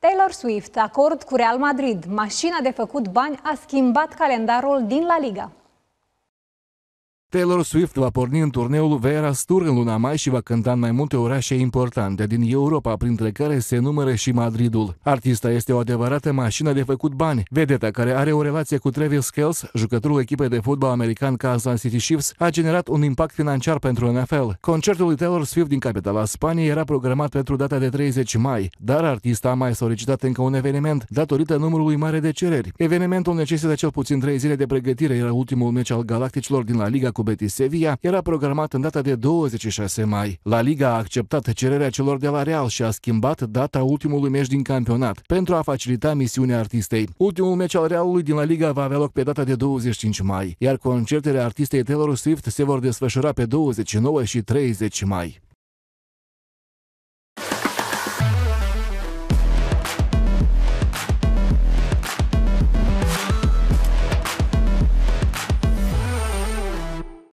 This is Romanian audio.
Taylor Swift, acord cu Real Madrid, mașina de făcut bani a schimbat calendarul din La Liga. Taylor Swift va porni în turneul Veras Tour în luna mai și va cânta în mai multe orașe importante din Europa, printre care se numără și Madridul. Artista este o adevărată mașină de făcut bani. Vedeta care are o relație cu Travis Kells, jucătorul echipei de fotbal american Kansas City Chiefs, a generat un impact financiar pentru NFL. Concertul lui Taylor Swift din capitala Spaniei era programat pentru data de 30 mai, dar artista a mai solicitat încă un eveniment datorită numărului mare de cereri. Evenimentul necesită cel puțin 3 zile de pregătire, era ultimul meci al Galacticilor din la Liga cu Betis Sevilla era programat în data de 26 mai. La Liga a acceptat cererea celor de la Real și a schimbat data ultimului meci din campionat pentru a facilita misiunea artistei. Ultimul meci al Realului din La Liga va avea loc pe data de 25 mai, iar concertele artistei Taylor Swift se vor desfășura pe 29 și 30 mai.